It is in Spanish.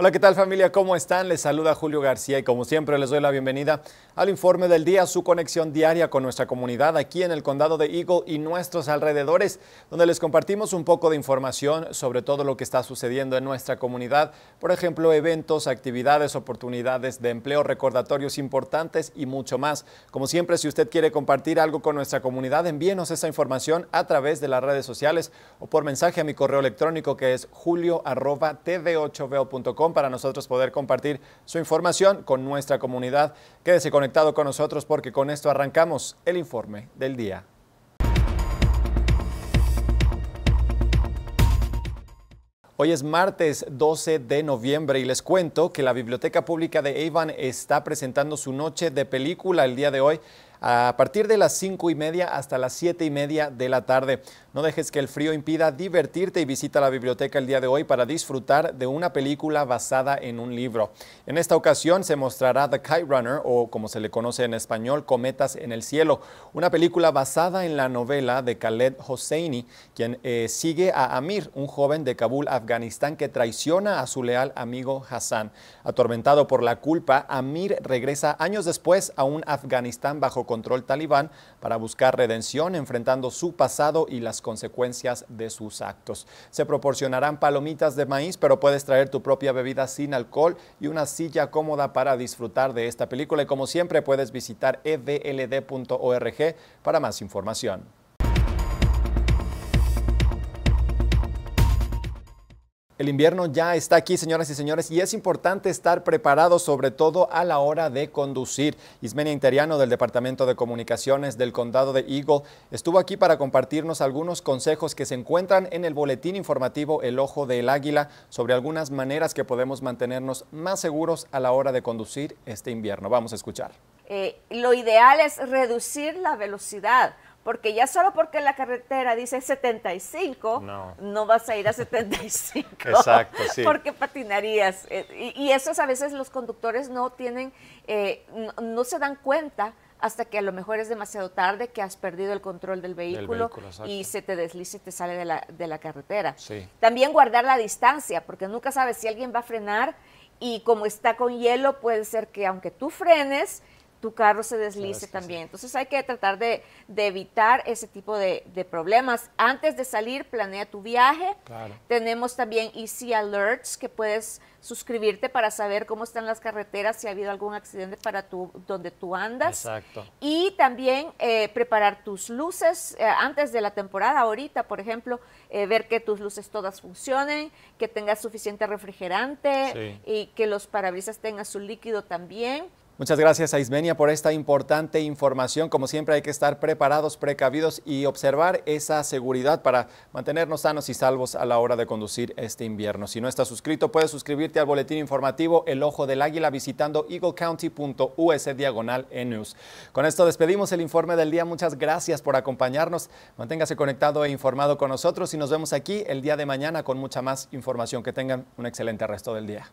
Hola, ¿qué tal familia? ¿Cómo están? Les saluda Julio García y como siempre les doy la bienvenida al informe del día, su conexión diaria con nuestra comunidad aquí en el condado de Eagle y nuestros alrededores, donde les compartimos un poco de información sobre todo lo que está sucediendo en nuestra comunidad, por ejemplo, eventos, actividades, oportunidades de empleo, recordatorios importantes y mucho más. Como siempre, si usted quiere compartir algo con nuestra comunidad, envíenos esa información a través de las redes sociales o por mensaje a mi correo electrónico que es julio@tv8veo.com para nosotros poder compartir su información con nuestra comunidad. Quédese conectado con nosotros porque con esto arrancamos el informe del día. Hoy es martes 12 de noviembre y les cuento que la Biblioteca Pública de Avon está presentando su noche de película el día de hoy a partir de las 5 y media hasta las 7 y media de la tarde. No dejes que el frío impida divertirte y visita la biblioteca el día de hoy para disfrutar de una película basada en un libro. En esta ocasión se mostrará The Kite Runner o como se le conoce en español, Cometas en el Cielo, una película basada en la novela de Khaled Hosseini, quien eh, sigue a Amir, un joven de Kabul, Afganistán, que traiciona a su leal amigo Hassan. Atormentado por la culpa, Amir regresa años después a un Afganistán bajo control talibán para buscar redención enfrentando su pasado y las consecuencias de sus actos. Se proporcionarán palomitas de maíz, pero puedes traer tu propia bebida sin alcohol y una silla cómoda para disfrutar de esta película. Y como siempre puedes visitar evld.org para más información. El invierno ya está aquí, señoras y señores, y es importante estar preparado, sobre todo a la hora de conducir. Ismenia Interiano del Departamento de Comunicaciones del Condado de Eagle estuvo aquí para compartirnos algunos consejos que se encuentran en el boletín informativo El Ojo del Águila sobre algunas maneras que podemos mantenernos más seguros a la hora de conducir este invierno. Vamos a escuchar. Eh, lo ideal es reducir la velocidad porque ya solo porque la carretera dice 75, no, vas a ir a 75. Exacto, sí. Porque patinarías. Eh, y, eso esos a veces los conductores no tienen, eh, no, se dan cuenta hasta que a lo mejor es demasiado tarde, que has perdido el control del vehículo, y se te desliza y te sale de la, de la carretera. También guardar la distancia, porque nunca sabes si alguien va a frenar y como está con hielo, puede ser que aunque tú frenes, tu carro se deslice también. Entonces hay que tratar de, evitar ese tipo de, problemas. Antes de salir, planea tu viaje. Tenemos también Easy Alerts que puedes suscribirte para saber cómo están las carreteras, si ha habido algún accidente para tu, donde tú andas. Exacto. Y también eh, preparar tus luces eh, antes de la temporada, ahorita, por ejemplo, eh, ver que tus luces todas funcionen, que tengas suficiente refrigerante y que los parabrisas tengan su líquido también. Muchas gracias a Ismenia por esta importante información. Como siempre hay que estar preparados, precavidos y observar esa seguridad para mantenernos sanos y salvos a la hora de conducir este invierno. Si no estás suscrito, puedes suscribirte al boletín informativo El Ojo del Águila visitando eaglecounty.us diagonal news. Con esto despedimos el informe del día. Muchas gracias por acompañarnos. Manténgase conectado e informado con nosotros y nos vemos aquí el día de mañana con mucha más información. Que tengan un excelente resto del día.